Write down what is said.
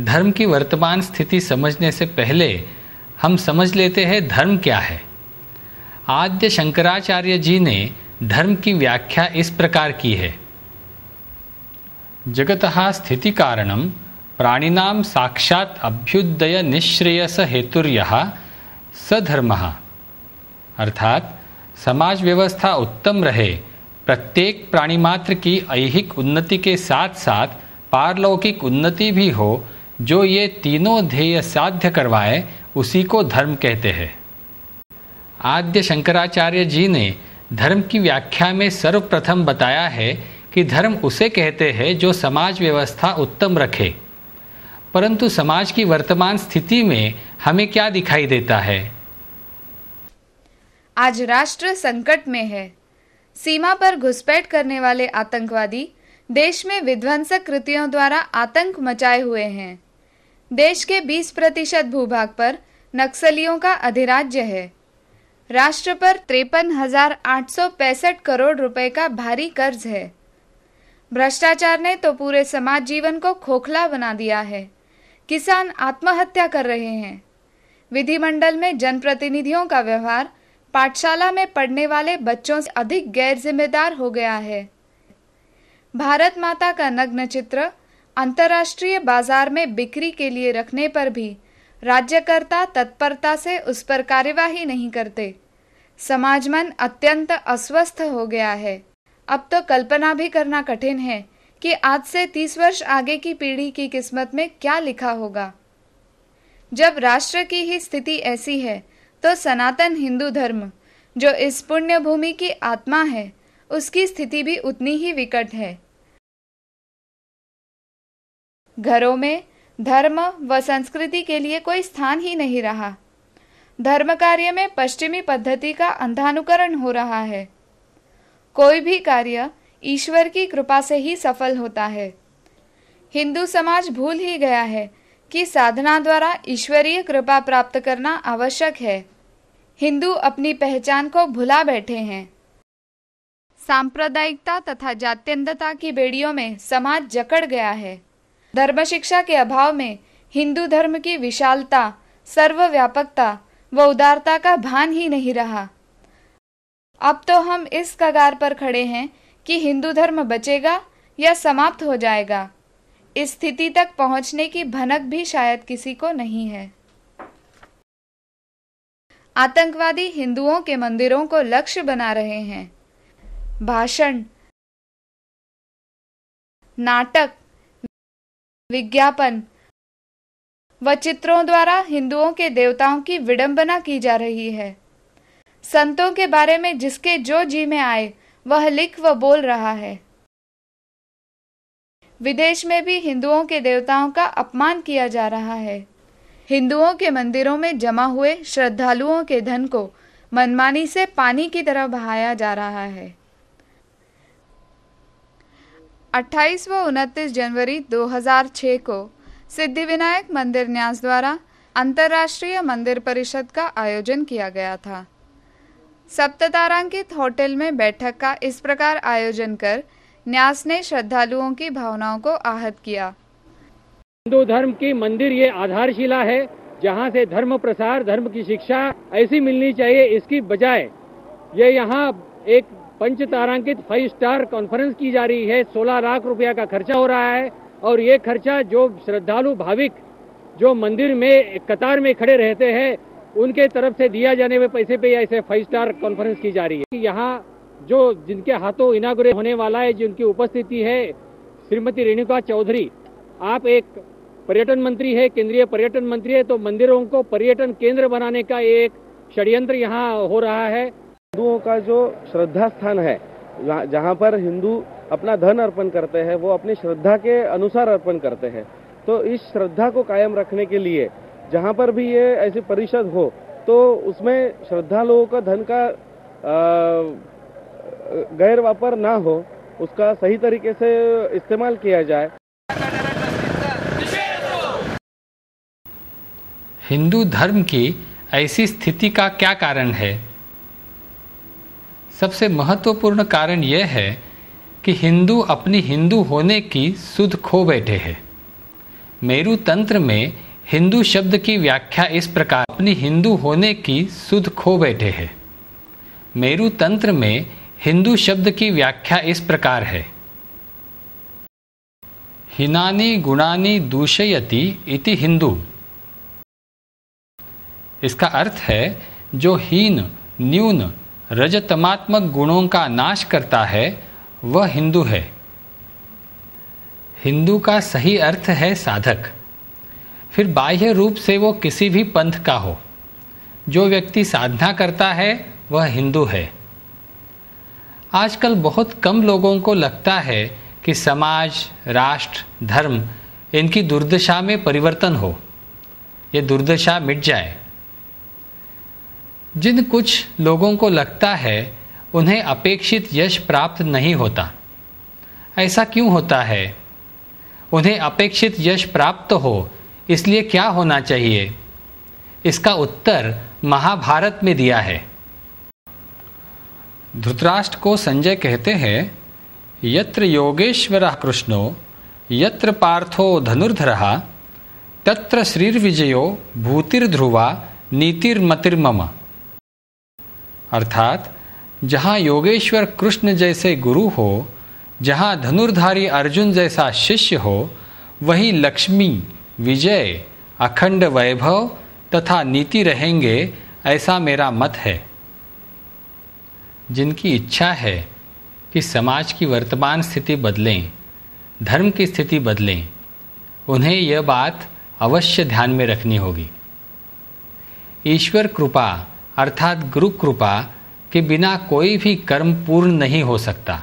धर्म की वर्तमान स्थिति समझने से पहले हम समझ लेते हैं धर्म क्या है आद्य शंकराचार्य जी ने धर्म की व्याख्या इस प्रकार की है जगत स्थिति कारणम प्राणीना साक्षात अभ्युदय निश्रेयस हेतुर्य सधर्म अर्थात समाज व्यवस्था उत्तम रहे प्रत्येक प्राणी मात्र की ऐहिक उन्नति के साथ साथ पारलौकिक उन्नति भी हो जो ये तीनों ध्येय साध्य करवाए उसी को धर्म कहते हैं आद्य शंकराचार्य जी ने धर्म की व्याख्या में सर्वप्रथम बताया है कि धर्म उसे कहते हैं जो समाज व्यवस्था उत्तम रखे परंतु समाज की वर्तमान स्थिति में हमें क्या दिखाई देता है आज राष्ट्र संकट में है सीमा पर घुसपैठ करने वाले आतंकवादी देश में विध्वंसक कृतियों द्वारा आतंक मचाए हुए हैं देश के 20 प्रतिशत भूभाग पर नक्सलियों का अधिराज्य है राष्ट्र पर तिरपन करोड़ रुपए का भारी कर्ज है भ्रष्टाचार ने तो पूरे समाज जीवन को खोखला बना दिया है किसान आत्महत्या कर रहे हैं विधिमंडल में जनप्रतिनिधियों का व्यवहार पाठशाला में पढ़ने वाले बच्चों से अधिक गैर जिम्मेदार हो गया है भारत माता का नग्न चित्र अंतर्राष्ट्रीय बाजार में बिक्री के लिए रखने पर भी राज्यकर्ता तत्परता से उस पर कार्यवाही नहीं करते समाज मन अत्यंत अस्वस्थ हो गया है अब तो कल्पना भी करना कठिन है कि आज से तीस वर्ष आगे की पीढ़ी की किस्मत में क्या लिखा होगा जब राष्ट्र की ही स्थिति ऐसी है तो सनातन हिंदू धर्म जो इस पुण्य भूमि की आत्मा है उसकी स्थिति भी उतनी ही विकट है घरों में धर्म व संस्कृति के लिए कोई स्थान ही नहीं रहा धर्म कार्य में पश्चिमी पद्धति का अंधानुकरण हो रहा है कोई भी कार्य ईश्वर की कृपा से ही सफल होता है हिंदू समाज भूल ही गया है कि साधना द्वारा ईश्वरीय कृपा प्राप्त करना आवश्यक है हिंदू अपनी पहचान को भुला बैठे हैं सांप्रदायिकता तथा जात्यंतता की बेड़ियों में समाज जकड़ गया है धर्म शिक्षा के अभाव में हिंदू धर्म की विशालता सर्वव्यापकता व उदारता का भान ही नहीं रहा अब तो हम इस कगार पर खड़े हैं कि हिंदू धर्म बचेगा या समाप्त हो जाएगा इस स्थिति तक पहुंचने की भनक भी शायद किसी को नहीं है आतंकवादी हिंदुओं के मंदिरों को लक्ष्य बना रहे हैं भाषण नाटक विज्ञापन व चित्रों द्वारा हिंदुओं के देवताओं की विडंबना की जा रही है संतों के बारे में जिसके जो जी में आए वह लिख व बोल रहा है विदेश में भी हिंदुओं के देवताओं का अपमान किया जा रहा है हिंदुओं के मंदिरों में जमा हुए श्रद्धालुओं के धन को मनमानी से पानी की तरह बहाया जा रहा है 28 व 29 जनवरी 2006 को सिद्धिविनायक मंदिर न्यास द्वारा अंतर्राष्ट्रीय मंदिर परिषद का आयोजन किया गया था सप्तारांकित होटल में बैठक का इस प्रकार आयोजन कर न्यास ने श्रद्धालुओं की भावनाओं को आहत किया हिंदू धर्म की मंदिर ये आधारशिला है जहाँ से धर्म प्रसार धर्म की शिक्षा ऐसी मिलनी चाहिए इसकी बजाय ये यहाँ एक पंच तारांकित फाइव स्टार कॉन्फ्रेंस की जा रही है सोलह लाख रुपया का खर्चा हो रहा है और ये खर्चा जो श्रद्धालु भाविक जो मंदिर में कतार में खड़े रहते हैं उनके तरफ से दिया जाने हुए पैसे पे ऐसे फाइव स्टार कॉन्फ्रेंस की जा रही है यहाँ जो जिनके हाथों इनाग्रेट होने वाला है जिनकी उपस्थिति है श्रीमती रेणुका चौधरी आप एक पर्यटन मंत्री है केंद्रीय पर्यटन मंत्री है तो मंदिरों को पर्यटन केंद्र बनाने का एक षड्यंत्र यहाँ हो रहा है हिंदुओं का जो श्रद्धा स्थान है जहाँ पर हिंदू अपना धन अर्पण करते हैं वो अपनी श्रद्धा के अनुसार अर्पण करते हैं तो इस श्रद्धा को कायम रखने के लिए जहाँ पर भी ये ऐसी परिषद हो तो उसमें श्रद्धालुओं का धन का गैर वापर ना हो उसका सही तरीके से इस्तेमाल किया जाए हिंदू धर्म की ऐसी स्थिति का क्या कारण है सबसे महत्वपूर्ण कारण यह है कि हिंदू अपनी हिंदू होने की सुध खो बैठे हैं मेरु तंत्र में हिंदू शब्द की व्याख्या इस प्रकार अपनी हिंदू होने की सुध खो बैठे हैं मेरु तंत्र में हिंदू शब्द की व्याख्या इस प्रकार है हिनानी गुणानी दूषयति इति हिंदू इसका अर्थ है जो हीन न्यून रजतमात्मक गुणों का नाश करता है वह हिंदू है हिंदू का सही अर्थ है साधक फिर बाह्य रूप से वो किसी भी पंथ का हो जो व्यक्ति साधना करता है वह हिंदू है आजकल बहुत कम लोगों को लगता है कि समाज राष्ट्र धर्म इनकी दुर्दशा में परिवर्तन हो ये दुर्दशा मिट जाए जिन कुछ लोगों को लगता है उन्हें अपेक्षित यश प्राप्त नहीं होता ऐसा क्यों होता है उन्हें अपेक्षित यश प्राप्त हो इसलिए क्या होना चाहिए इसका उत्तर महाभारत में दिया है धृतराष्ट्र को संजय कहते हैं यत्र योगेश्वर कृष्णो यत्र पार्थो धनुर्धर तत्र श्रीर्विजयो भूतिर्ध्रुवा नीतिर्मतिर्मम अर्थात जहाँ योगेश्वर कृष्ण जैसे गुरु हो जहाँ धनुर्धारी अर्जुन जैसा शिष्य हो वहीं लक्ष्मी विजय अखंड वैभव तथा नीति रहेंगे ऐसा मेरा मत है जिनकी इच्छा है कि समाज की वर्तमान स्थिति बदलें धर्म की स्थिति बदलें उन्हें यह बात अवश्य ध्यान में रखनी होगी ईश्वर कृपा अर्थात गुरु कृपा के बिना कोई भी कर्म पूर्ण नहीं हो सकता